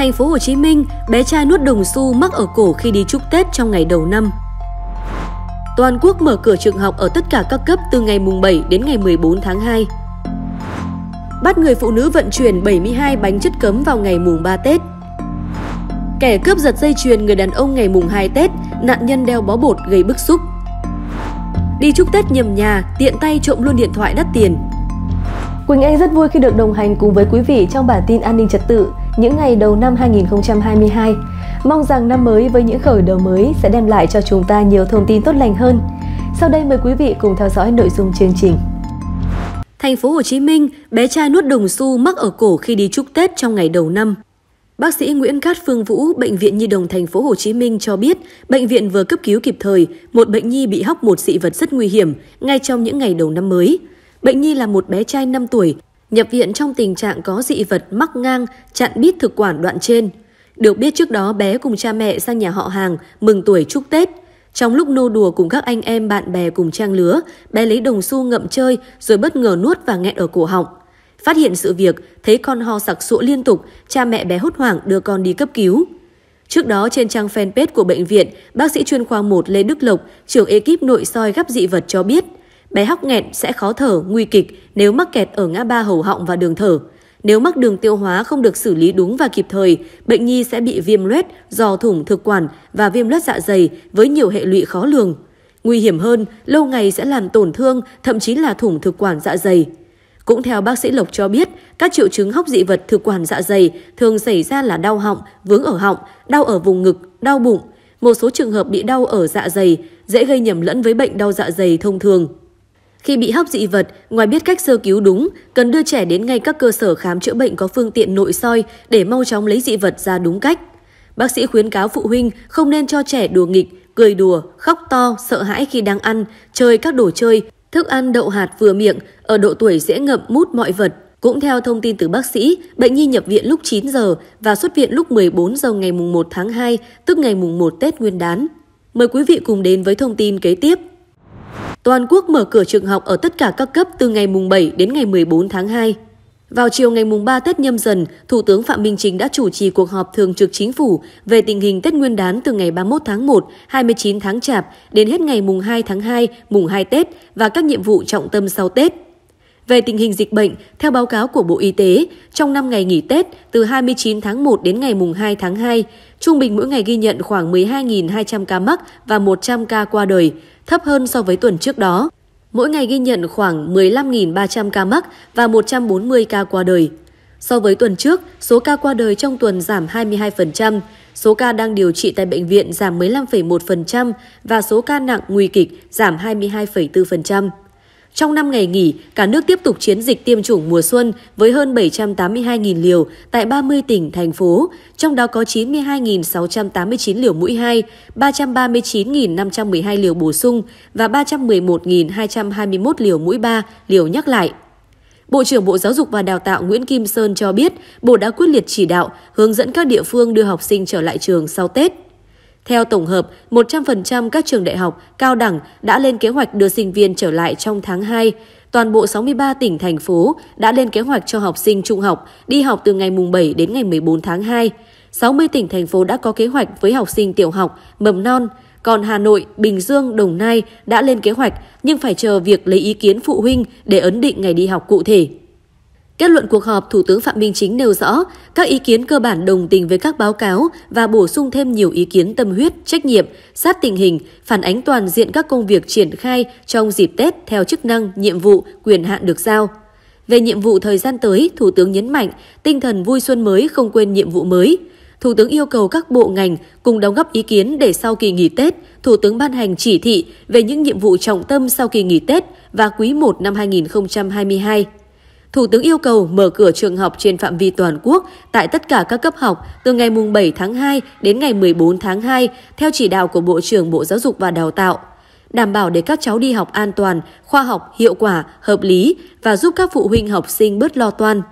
thành phố Hồ Chí Minh, bé trai nuốt đồng xu mắc ở cổ khi đi chúc Tết trong ngày đầu năm. Toàn quốc mở cửa trường học ở tất cả các cấp từ ngày mùng 7 đến ngày 14 tháng 2. Bắt người phụ nữ vận chuyển 72 bánh chất cấm vào ngày mùng 3 Tết. Kẻ cướp giật dây chuyền người đàn ông ngày mùng 2 Tết, nạn nhân đeo bó bột gây bức xúc. Đi chúc Tết nhầm nhà, tiện tay trộm luôn điện thoại đắt tiền, Quỳnh Anh rất vui khi được đồng hành cùng với quý vị trong bản tin an ninh trật tự những ngày đầu năm 2022. Mong rằng năm mới với những khởi đầu mới sẽ đem lại cho chúng ta nhiều thông tin tốt lành hơn. Sau đây mời quý vị cùng theo dõi nội dung chương trình. Thành phố Hồ Chí Minh, bé trai nuốt đồng xu mắc ở cổ khi đi chúc Tết trong ngày đầu năm. Bác sĩ Nguyễn Cát Phương Vũ, bệnh viện Nhi đồng thành phố Hồ Chí Minh cho biết, bệnh viện vừa cấp cứu kịp thời một bệnh nhi bị hóc một dị vật rất nguy hiểm ngay trong những ngày đầu năm mới. Bệnh nhi là một bé trai 5 tuổi, nhập viện trong tình trạng có dị vật mắc ngang, chặn bít thực quản đoạn trên. Được biết trước đó bé cùng cha mẹ sang nhà họ hàng mừng tuổi chúc Tết. Trong lúc nô đùa cùng các anh em bạn bè cùng trang lứa, bé lấy đồng xu ngậm chơi rồi bất ngờ nuốt và nghẹn ở cổ họng. Phát hiện sự việc, thấy con ho sặc sụa liên tục, cha mẹ bé hốt hoảng đưa con đi cấp cứu. Trước đó trên trang fanpage của bệnh viện, bác sĩ chuyên khoa 1 Lê Đức Lộc, trưởng ekip nội soi gắp dị vật cho biết – Bé hóc nghẹn sẽ khó thở, nguy kịch nếu mắc kẹt ở ngã ba hầu họng và đường thở. Nếu mắc đường tiêu hóa không được xử lý đúng và kịp thời, bệnh nhi sẽ bị viêm loét, do thủng thực quản và viêm loét dạ dày với nhiều hệ lụy khó lường. Nguy hiểm hơn, lâu ngày sẽ làm tổn thương, thậm chí là thủng thực quản dạ dày. Cũng theo bác sĩ Lộc cho biết, các triệu chứng hóc dị vật thực quản dạ dày thường xảy ra là đau họng, vướng ở họng, đau ở vùng ngực, đau bụng. Một số trường hợp bị đau ở dạ dày dễ gây nhầm lẫn với bệnh đau dạ dày thông thường. Khi bị hóc dị vật, ngoài biết cách sơ cứu đúng, cần đưa trẻ đến ngay các cơ sở khám chữa bệnh có phương tiện nội soi để mau chóng lấy dị vật ra đúng cách. Bác sĩ khuyến cáo phụ huynh không nên cho trẻ đùa nghịch, cười đùa, khóc to, sợ hãi khi đang ăn, chơi các đồ chơi, thức ăn đậu hạt vừa miệng, ở độ tuổi dễ ngậm mút mọi vật. Cũng theo thông tin từ bác sĩ, bệnh nhi nhập viện lúc 9 giờ và xuất viện lúc 14 giờ ngày mùng 1 tháng 2, tức ngày mùng 1 Tết Nguyên đán. Mời quý vị cùng đến với thông tin kế tiếp. Toàn quốc mở cửa trường học ở tất cả các cấp từ ngày mùng 7 đến ngày 14 tháng 2. Vào chiều ngày mùng 3 Tết nhâm dần, Thủ tướng Phạm Minh Chính đã chủ trì cuộc họp thường trực chính phủ về tình hình Tết Nguyên đán từ ngày 31 tháng 1, 29 tháng Chạp đến hết ngày mùng 2 tháng 2, mùng 2 Tết và các nhiệm vụ trọng tâm sau Tết. Về tình hình dịch bệnh, theo báo cáo của Bộ Y tế, trong 5 ngày nghỉ Tết, từ 29 tháng 1 đến ngày mùng 2 tháng 2, trung bình mỗi ngày ghi nhận khoảng 12.200 ca mắc và 100 ca qua đời, thấp hơn so với tuần trước đó. Mỗi ngày ghi nhận khoảng 15.300 ca mắc và 140 ca qua đời. So với tuần trước, số ca qua đời trong tuần giảm 22%, số ca đang điều trị tại bệnh viện giảm 15,1% và số ca nặng nguy kịch giảm 22,4%. Trong 5 ngày nghỉ, cả nước tiếp tục chiến dịch tiêm chủng mùa xuân với hơn 782.000 liều tại 30 tỉnh, thành phố, trong đó có 92.689 liều mũi 2, 339.512 liều bổ sung và 311.221 liều mũi 3, liều nhắc lại. Bộ trưởng Bộ Giáo dục và Đào tạo Nguyễn Kim Sơn cho biết, Bộ đã quyết liệt chỉ đạo, hướng dẫn các địa phương đưa học sinh trở lại trường sau Tết. Theo tổng hợp, 100% các trường đại học, cao đẳng đã lên kế hoạch đưa sinh viên trở lại trong tháng 2. Toàn bộ 63 tỉnh, thành phố đã lên kế hoạch cho học sinh trung học đi học từ ngày mùng 7 đến ngày 14 tháng 2. 60 tỉnh, thành phố đã có kế hoạch với học sinh tiểu học, mầm non. Còn Hà Nội, Bình Dương, Đồng Nai đã lên kế hoạch nhưng phải chờ việc lấy ý kiến phụ huynh để ấn định ngày đi học cụ thể. Kết luận cuộc họp, Thủ tướng Phạm Minh Chính nêu rõ, các ý kiến cơ bản đồng tình với các báo cáo và bổ sung thêm nhiều ý kiến tâm huyết, trách nhiệm, sát tình hình, phản ánh toàn diện các công việc triển khai trong dịp Tết theo chức năng, nhiệm vụ, quyền hạn được giao. Về nhiệm vụ thời gian tới, Thủ tướng nhấn mạnh tinh thần vui xuân mới không quên nhiệm vụ mới. Thủ tướng yêu cầu các bộ ngành cùng đóng góp ý kiến để sau kỳ nghỉ Tết, Thủ tướng ban hành chỉ thị về những nhiệm vụ trọng tâm sau kỳ nghỉ Tết và quý 1 năm 2022. Thủ tướng yêu cầu mở cửa trường học trên phạm vi toàn quốc tại tất cả các cấp học từ ngày 7 tháng 2 đến ngày 14 tháng 2 theo chỉ đạo của Bộ trưởng Bộ Giáo dục và Đào tạo đảm bảo để các cháu đi học an toàn, khoa học, hiệu quả, hợp lý và giúp các phụ huynh học sinh bớt lo toan.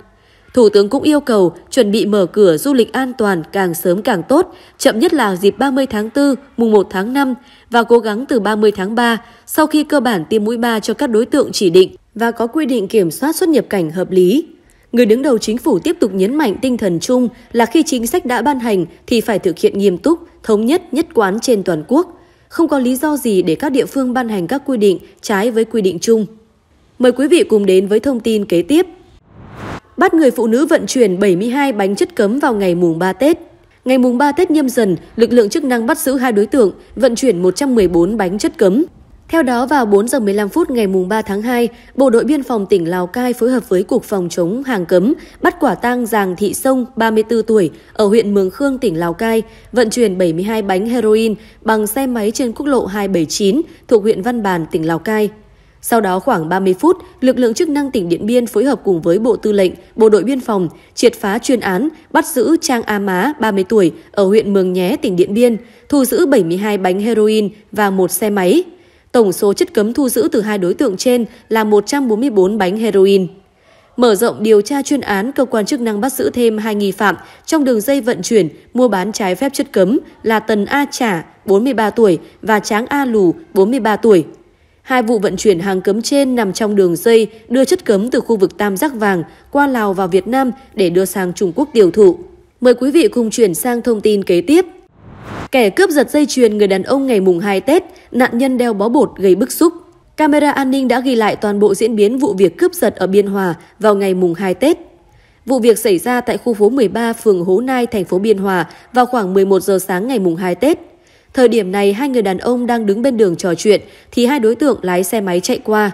Thủ tướng cũng yêu cầu chuẩn bị mở cửa du lịch an toàn càng sớm càng tốt, chậm nhất là dịp 30 tháng 4, mùng 1 tháng 5 và cố gắng từ 30 tháng 3 sau khi cơ bản tiêm mũi 3 cho các đối tượng chỉ định và có quy định kiểm soát xuất nhập cảnh hợp lý. Người đứng đầu chính phủ tiếp tục nhấn mạnh tinh thần chung là khi chính sách đã ban hành thì phải thực hiện nghiêm túc, thống nhất, nhất quán trên toàn quốc. Không có lý do gì để các địa phương ban hành các quy định trái với quy định chung. Mời quý vị cùng đến với thông tin kế tiếp bắt người phụ nữ vận chuyển 72 bánh chất cấm vào ngày mùng 3 Tết. Ngày mùng 3 Tết nhâm dần, lực lượng chức năng bắt giữ hai đối tượng vận chuyển 114 bánh chất cấm. Theo đó, vào 4 giờ 15 phút ngày mùng 3 tháng 2, Bộ đội Biên phòng tỉnh Lào Cai phối hợp với Cục Phòng chống hàng cấm bắt quả tang Giàng Thị Sông, 34 tuổi, ở huyện Mường Khương, tỉnh Lào Cai, vận chuyển 72 bánh heroin bằng xe máy trên quốc lộ 279 thuộc huyện Văn Bàn, tỉnh Lào Cai. Sau đó khoảng 30 phút, lực lượng chức năng tỉnh Điện Biên phối hợp cùng với Bộ Tư lệnh, Bộ đội Biên phòng triệt phá chuyên án, bắt giữ Trang A Má, 30 tuổi, ở huyện Mường Nhé, tỉnh Điện Biên, thu giữ 72 bánh heroin và một xe máy. Tổng số chất cấm thu giữ từ hai đối tượng trên là 144 bánh heroin. Mở rộng điều tra chuyên án, cơ quan chức năng bắt giữ thêm hai nghi phạm trong đường dây vận chuyển, mua bán trái phép chất cấm là Tần A Trả, 43 tuổi và Tráng A Lù, 43 tuổi. Hai vụ vận chuyển hàng cấm trên nằm trong đường dây đưa chất cấm từ khu vực Tam Giác Vàng qua Lào vào Việt Nam để đưa sang Trung Quốc tiêu thụ. Mời quý vị cùng chuyển sang thông tin kế tiếp. Kẻ cướp giật dây chuyền người đàn ông ngày mùng 2 Tết, nạn nhân đeo bó bột gây bức xúc. Camera an ninh đã ghi lại toàn bộ diễn biến vụ việc cướp giật ở Biên Hòa vào ngày mùng 2 Tết. Vụ việc xảy ra tại khu phố 13, phường Hố Nai, thành phố Biên Hòa vào khoảng 11 giờ sáng ngày mùng 2 Tết. Thời điểm này hai người đàn ông đang đứng bên đường trò chuyện thì hai đối tượng lái xe máy chạy qua.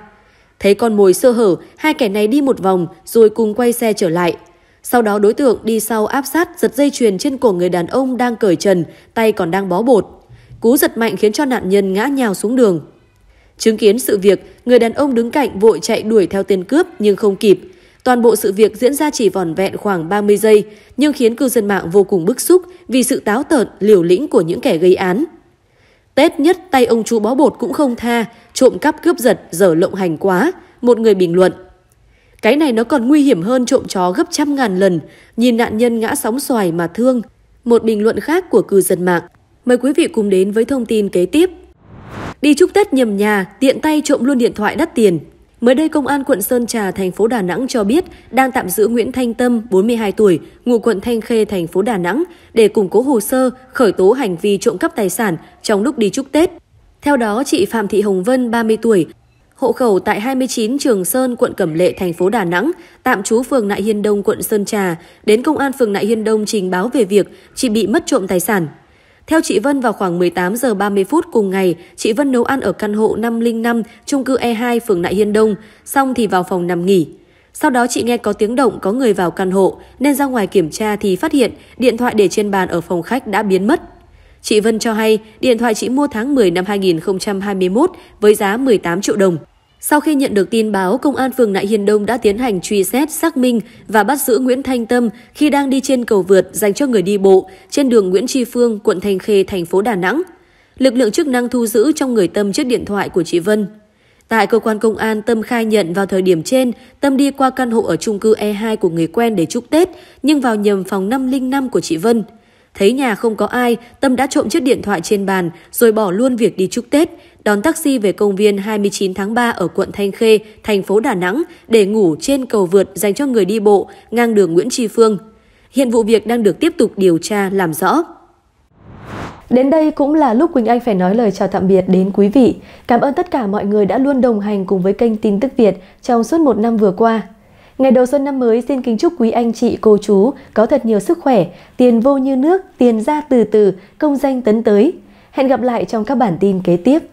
Thấy con mồi sơ hở, hai kẻ này đi một vòng rồi cùng quay xe trở lại. Sau đó đối tượng đi sau áp sát giật dây chuyền trên cổ người đàn ông đang cởi trần, tay còn đang bó bột. Cú giật mạnh khiến cho nạn nhân ngã nhào xuống đường. Chứng kiến sự việc, người đàn ông đứng cạnh vội chạy đuổi theo tên cướp nhưng không kịp. Toàn bộ sự việc diễn ra chỉ vòn vẹn khoảng 30 giây, nhưng khiến cư dân mạng vô cùng bức xúc vì sự táo tợn, liều lĩnh của những kẻ gây án. Tết nhất tay ông chú bó bột cũng không tha, trộm cắp cướp giật, dở lộng hành quá, một người bình luận. Cái này nó còn nguy hiểm hơn trộm chó gấp trăm ngàn lần, nhìn nạn nhân ngã sóng xoài mà thương. Một bình luận khác của cư dân mạng. Mời quý vị cùng đến với thông tin kế tiếp. Đi chúc Tết nhầm nhà, tiện tay trộm luôn điện thoại đắt tiền, Mới đây, Công an quận Sơn Trà, thành phố Đà Nẵng cho biết đang tạm giữ Nguyễn Thanh Tâm, 42 tuổi, ngụ quận Thanh Khê, thành phố Đà Nẵng, để củng cố hồ sơ khởi tố hành vi trộm cắp tài sản trong lúc đi chúc Tết. Theo đó, chị Phạm Thị Hồng Vân, 30 tuổi, hộ khẩu tại 29 Trường Sơn, quận Cẩm Lệ, thành phố Đà Nẵng, tạm trú phường Nại Hiên Đông, quận Sơn Trà, đến công an phường Nại Hiên Đông trình báo về việc chị bị mất trộm tài sản. Theo chị Vân vào khoảng 18 giờ 30 phút cùng ngày, chị Vân nấu ăn ở căn hộ 505, chung cư E2, phường Nại Hiên Đông, xong thì vào phòng nằm nghỉ. Sau đó chị nghe có tiếng động có người vào căn hộ nên ra ngoài kiểm tra thì phát hiện điện thoại để trên bàn ở phòng khách đã biến mất. Chị Vân cho hay điện thoại chị mua tháng 10 năm 2021 với giá 18 triệu đồng. Sau khi nhận được tin báo, Công an phường Nại Hiền Đông đã tiến hành truy xét, xác minh và bắt giữ Nguyễn Thanh Tâm khi đang đi trên cầu vượt dành cho người đi bộ trên đường Nguyễn Tri Phương, quận Thanh Khê, thành phố Đà Nẵng. Lực lượng chức năng thu giữ trong người Tâm chiếc điện thoại của chị Vân. Tại cơ quan công an, Tâm khai nhận vào thời điểm trên, Tâm đi qua căn hộ ở chung cư E2 của người quen để chúc Tết, nhưng vào nhầm phòng 505 của chị Vân. Thấy nhà không có ai, Tâm đã trộm chiếc điện thoại trên bàn rồi bỏ luôn việc đi chúc Tết, đón taxi về công viên 29 tháng 3 ở quận Thanh Khê, thành phố Đà Nẵng để ngủ trên cầu vượt dành cho người đi bộ ngang đường Nguyễn Tri Phương. Hiện vụ việc đang được tiếp tục điều tra làm rõ. Đến đây cũng là lúc Quỳnh Anh phải nói lời chào tạm biệt đến quý vị. Cảm ơn tất cả mọi người đã luôn đồng hành cùng với kênh Tin tức Việt trong suốt một năm vừa qua. Ngày đầu xuân năm mới xin kính chúc quý anh chị, cô chú có thật nhiều sức khỏe, tiền vô như nước, tiền ra từ từ, công danh tấn tới. Hẹn gặp lại trong các bản tin kế tiếp.